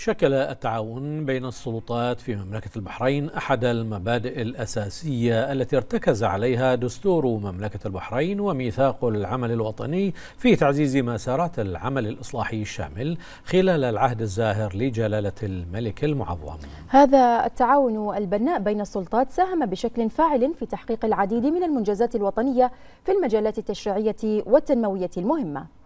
شكل التعاون بين السلطات في مملكة البحرين أحد المبادئ الأساسية التي ارتكز عليها دستور مملكة البحرين وميثاق العمل الوطني في تعزيز مسارات العمل الإصلاحي الشامل خلال العهد الزاهر لجلالة الملك المعظم. هذا التعاون البناء بين السلطات ساهم بشكل فاعل في تحقيق العديد من المنجزات الوطنية في المجالات التشريعية والتنموية المهمة.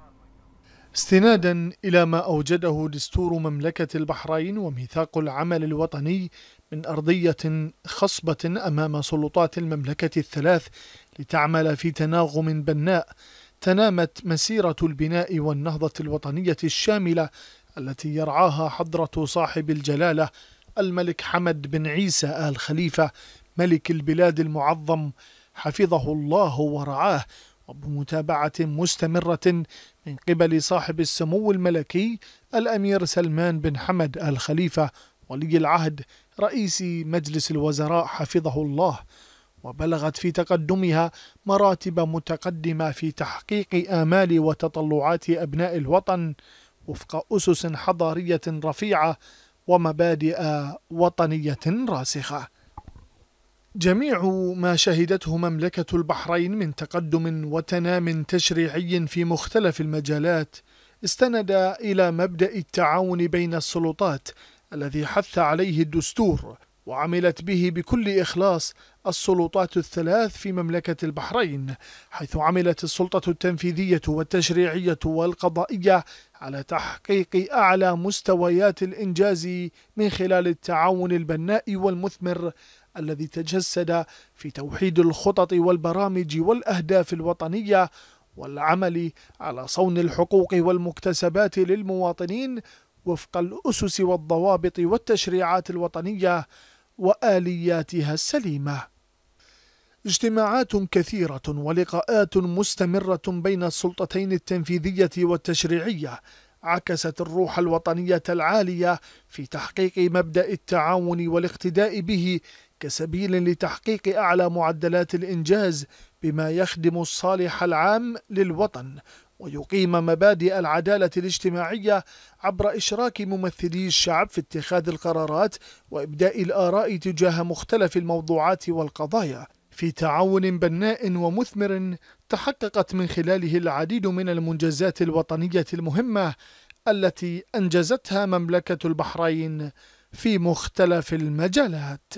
استنادا إلى ما أوجده دستور مملكة البحرين وميثاق العمل الوطني من أرضية خصبة أمام سلطات المملكة الثلاث لتعمل في تناغم بناء تنامت مسيرة البناء والنهضة الوطنية الشاملة التي يرعاها حضرة صاحب الجلالة الملك حمد بن عيسى آل خليفة ملك البلاد المعظم حفظه الله ورعاه وبمتابعة مستمرة من قبل صاحب السمو الملكي الأمير سلمان بن حمد الخليفة ولي العهد رئيس مجلس الوزراء حفظه الله وبلغت في تقدمها مراتب متقدمة في تحقيق آمال وتطلعات أبناء الوطن وفق أسس حضارية رفيعة ومبادئ وطنية راسخة جميع ما شهدته مملكة البحرين من تقدم وتنام تشريعي في مختلف المجالات استند إلى مبدأ التعاون بين السلطات الذي حث عليه الدستور وعملت به بكل إخلاص السلطات الثلاث في مملكة البحرين حيث عملت السلطة التنفيذية والتشريعية والقضائية على تحقيق أعلى مستويات الإنجاز من خلال التعاون البناء والمثمر الذي تجسد في توحيد الخطط والبرامج والأهداف الوطنية والعمل على صون الحقوق والمكتسبات للمواطنين وفق الأسس والضوابط والتشريعات الوطنية والياتها السليمه اجتماعات كثيرة ولقاءات مستمرة بين السلطتين التنفيذية والتشريعية عكست الروح الوطنية العالية في تحقيق مبدأ التعاون والاقتداء به كسبيل لتحقيق أعلى معدلات الإنجاز بما يخدم الصالح العام للوطن ويقيم مبادئ العدالة الاجتماعية عبر إشراك ممثلي الشعب في اتخاذ القرارات وإبداء الآراء تجاه مختلف الموضوعات والقضايا في تعاون بناء ومثمر تحققت من خلاله العديد من المنجزات الوطنية المهمة التي أنجزتها مملكة البحرين في مختلف المجالات